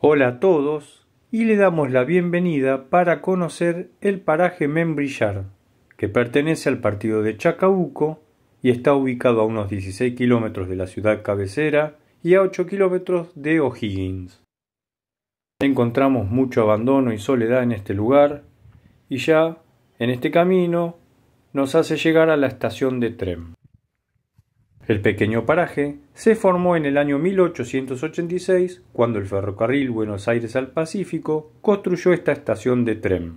Hola a todos y le damos la bienvenida para conocer el paraje Membrillard que pertenece al partido de Chacabuco y está ubicado a unos 16 kilómetros de la ciudad cabecera y a 8 kilómetros de O'Higgins. Encontramos mucho abandono y soledad en este lugar y ya en este camino nos hace llegar a la estación de tren. El pequeño paraje se formó en el año 1886 cuando el ferrocarril Buenos Aires al Pacífico construyó esta estación de tren.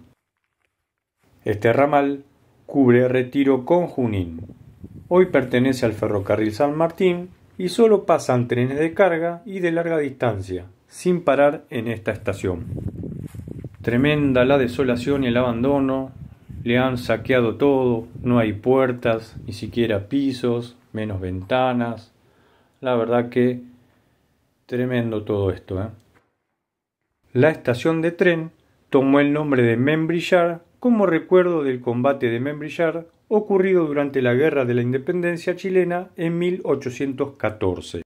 Este ramal cubre Retiro con Junín. Hoy pertenece al ferrocarril San Martín y solo pasan trenes de carga y de larga distancia, sin parar en esta estación. Tremenda la desolación y el abandono le han saqueado todo, no hay puertas, ni siquiera pisos, menos ventanas. La verdad que tremendo todo esto. ¿eh? La estación de tren tomó el nombre de Membrillar como recuerdo del combate de Membrillar ocurrido durante la Guerra de la Independencia chilena en 1814.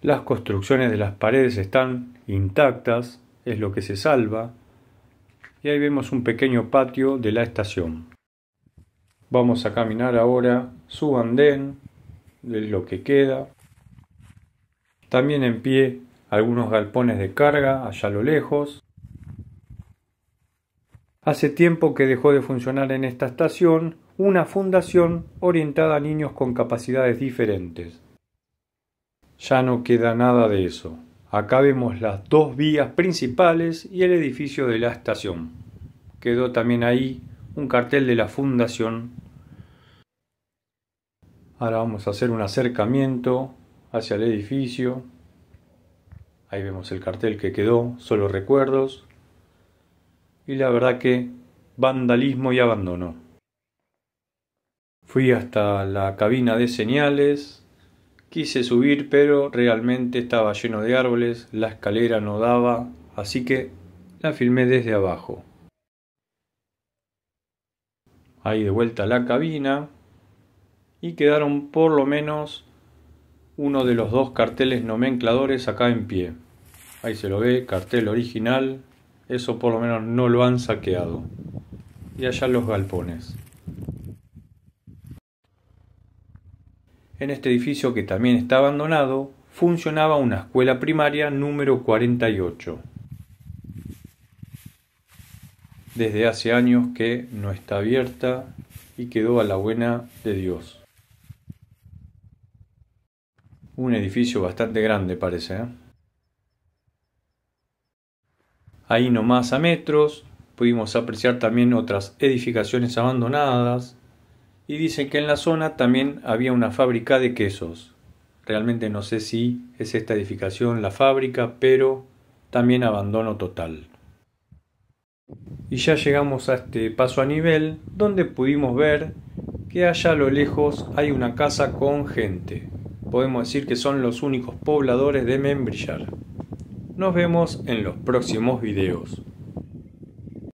Las construcciones de las paredes están intactas, es lo que se salva, y ahí vemos un pequeño patio de la estación. Vamos a caminar ahora su andén, de lo que queda. También en pie algunos galpones de carga allá a lo lejos. Hace tiempo que dejó de funcionar en esta estación una fundación orientada a niños con capacidades diferentes. Ya no queda nada de eso. Acá vemos las dos vías principales y el edificio de la estación. Quedó también ahí un cartel de la fundación. Ahora vamos a hacer un acercamiento hacia el edificio. Ahí vemos el cartel que quedó, solo recuerdos. Y la verdad que vandalismo y abandono. Fui hasta la cabina de señales, Quise subir, pero realmente estaba lleno de árboles, la escalera no daba, así que la filmé desde abajo. Ahí de vuelta la cabina y quedaron por lo menos uno de los dos carteles nomencladores acá en pie. Ahí se lo ve, cartel original, eso por lo menos no lo han saqueado. Y allá los galpones. en este edificio que también está abandonado, funcionaba una escuela primaria número 48. Desde hace años que no está abierta y quedó a la buena de Dios. Un edificio bastante grande parece. ¿eh? Ahí nomás a metros pudimos apreciar también otras edificaciones abandonadas y dicen que en la zona también había una fábrica de quesos. Realmente no sé si es esta edificación la fábrica, pero también abandono total. Y ya llegamos a este paso a nivel donde pudimos ver que allá a lo lejos hay una casa con gente. Podemos decir que son los únicos pobladores de Membrillar. Nos vemos en los próximos videos.